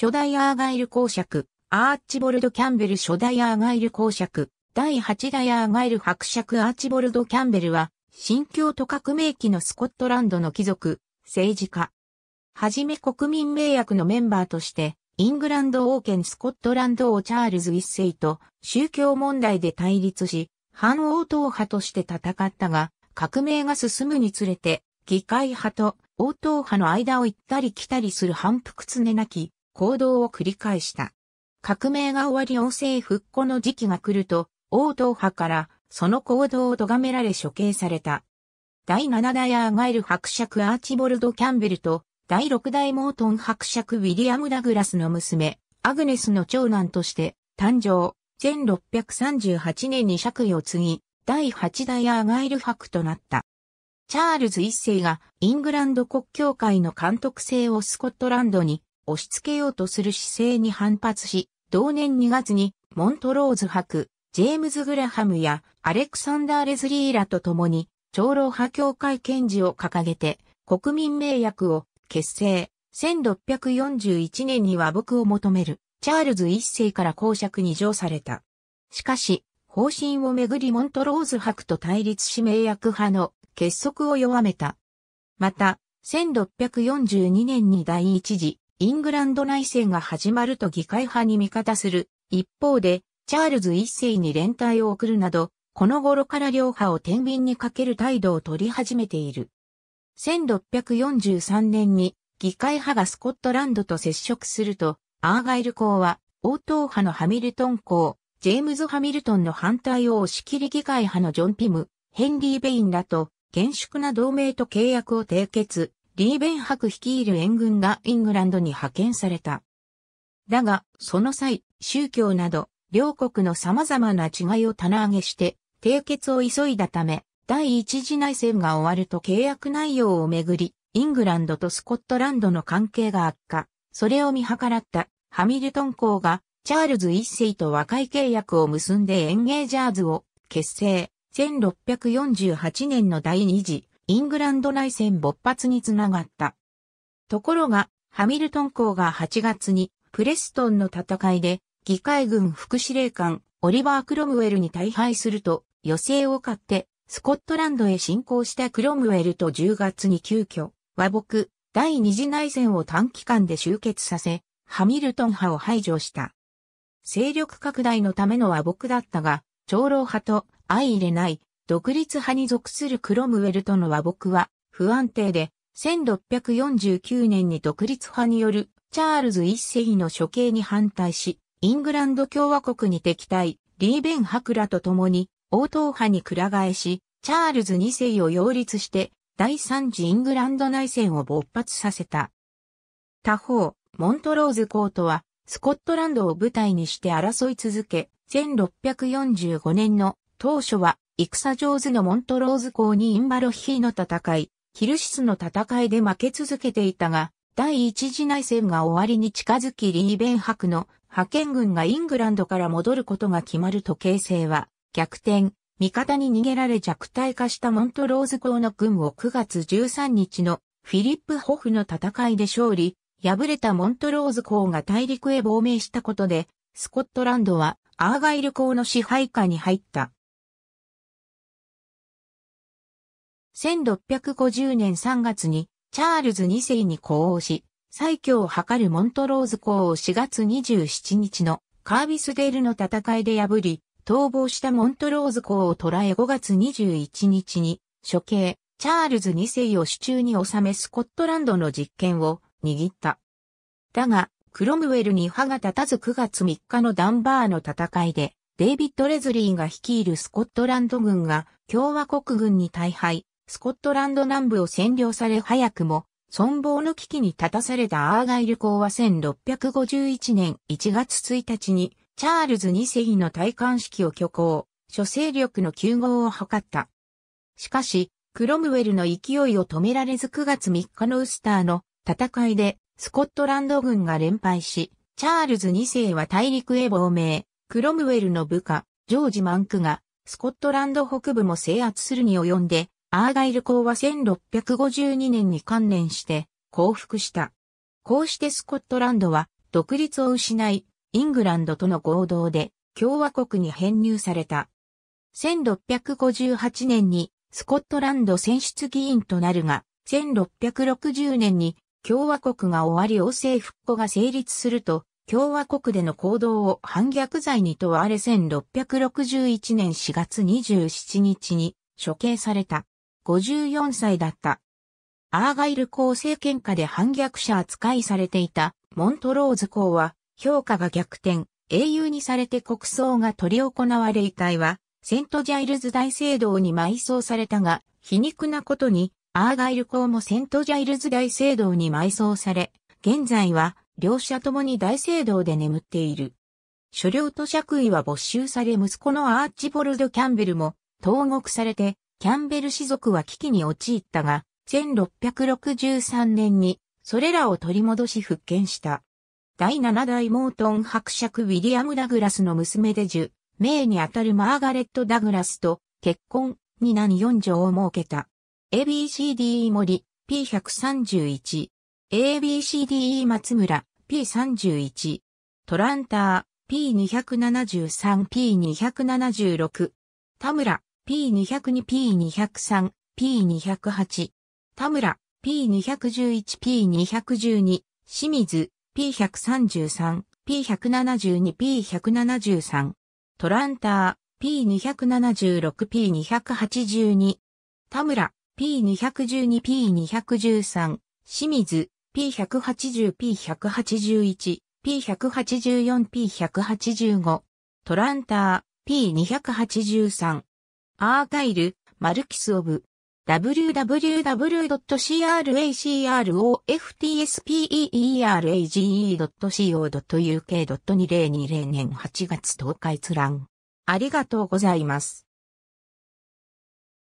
初代アーガイル公爵、アーチボルド・キャンベル初代アーガイル公爵、第8代アーガイル伯爵アーチボルド・キャンベルは、新教徒革命期のスコットランドの貴族、政治家。はじめ国民名約のメンバーとして、イングランド王権スコットランド王チャールズ一世と宗教問題で対立し、反王党派として戦ったが、革命が進むにつれて、議会派と王党派の間を行ったり来たりする反復常なき行動を繰り返した。革命が終わり王政復古の時期が来ると、王党派からその行動を咎められ処刑された。第七代アーガイル伯爵アーチボルド・キャンベルと、第六代モートン伯爵ウィリアム・ダグラスの娘、アグネスの長男として、誕生、1638年に爵位を継ぎ、第八代アーガイル伯となった。チャールズ一世がイングランド国教会の監督制をスコットランドに押し付けようとする姿勢に反発し、同年2月にモントローズ博、ジェームズ・グラハムやアレクサンダー・レズリーらと共に、長老派協会検事を掲げて、国民名役を結成。1641年には僕を求める、チャールズ一世から公爵に上された。しかし、方針をめぐりモントローズ博と対立し名役派の結束を弱めた。また、1642年に第一次イングランド内戦が始まると議会派に味方する。一方で、チャールズ一世に連帯を送るなど、この頃から両派を天秤にかける態度を取り始めている。1643年に議会派がスコットランドと接触すると、アーガイル公は王答派のハミルトン公、ジェームズ・ハミルトンの反対を押し切り議会派のジョン・ピム、ヘンリー・ベインらと厳粛な同盟と契約を締結、リーベン博率いる援軍がイングランドに派遣された。だが、その際、宗教など、両国の様々な違いを棚上げして、締結を急いだため、第一次内戦が終わると契約内容をめぐり、イングランドとスコットランドの関係が悪化。それを見計らったハミルトン公がチャールズ一世と和解契約を結んでエンゲージャーズを結成。1648年の第二次イングランド内戦勃発につながった。ところが、ハミルトン公が8月にプレストンの戦いで議会軍副司令官オリバー・クロムウェルに大敗すると余勢を買ってスコットランドへ侵攻したクロムウェルと10月に急遽和睦第二次内戦を短期間で終結させハミルトン派を排除した。勢力拡大のための和睦だったが長老派と相入れない独立派に属するクロムウェルとの和睦は不安定で、1649年に独立派によるチャールズ一世の処刑に反対し、イングランド共和国に敵対、リーベン博ラと共に、王党派に倶替えし、チャールズ二世を擁立して、第三次イングランド内戦を勃発させた。他方、モントローズコートは、スコットランドを舞台にして争い続け、1645年の当初は戦上手のモントローズ港にインバロヒーの戦い、ヒルシスの戦いで負け続けていたが、第一次内戦が終わりに近づきリーベン博の派遣軍がイングランドから戻ることが決まると形勢は逆転、味方に逃げられ弱体化したモントローズ港の軍を9月13日のフィリップ・ホフの戦いで勝利、敗れたモントローズ港が大陸へ亡命したことで、スコットランドはアーガイル港の支配下に入った。1650年3月にチャールズ2世に呼応し、最強を図るモントローズ公を4月27日のカービスデールの戦いで破り、逃亡したモントローズ公を捕らえ5月21日に処刑、チャールズ2世を手中に収めスコットランドの実権を握った。だが、クロムウェルに歯が立たず9月3日のダンバーの戦いで、デイビッド・レズリーが率いるスコットランド軍が共和国軍に大敗、スコットランド南部を占領され早くも存亡の危機に立たされたアーガイル公は1651年1月1日にチャールズ2世の戴冠式を挙行、諸勢力の救合を図った。しかし、クロムウェルの勢いを止められず9月3日のウスターの戦いでスコットランド軍が連敗し、チャールズ2世は大陸へ亡命、クロムウェルの部下、ジョージ・マンクがスコットランド北部も制圧するに及んで、アーガイル公は1652年に関連して降伏した。こうしてスコットランドは独立を失い、イングランドとの合同で共和国に編入された。1658年にスコットランド選出議員となるが、1660年に共和国が終わり王政復古が成立すると、共和国での行動を反逆罪に問われ1661年4月27日に処刑された。54歳だった。アーガイル公政権下で反逆者扱いされていたモントローズ公は評価が逆転、英雄にされて国葬が執り行われ遺体はセントジャイルズ大聖堂に埋葬されたが、皮肉なことにアーガイル公もセントジャイルズ大聖堂に埋葬され、現在は両者ともに大聖堂で眠っている。所領と爵位は没収され息子のアーチボルド・キャンベルも投獄されてキャンベル氏族は危機に陥ったが、1663年にそれらを取り戻し復権した。第七代モートン伯爵ウィリアム・ダグラスの娘で1名にあたるマーガレット・ダグラスと結婚に何四女を設けた。ABCDE 森 P131。ABCDE 松村 P31。トランター P273P276。田村 P202、P203、P208。田村、P211、P212、清水、P133、P172、P173。トランター、P276、P282。田村、P212、P213。清水、P180、P181。P184、P185。トランター、P283。アーカイル、マルキスオブ。www.cracroftspeerage.co.uk.2020 年8月10日閲覧。ありがとうございます。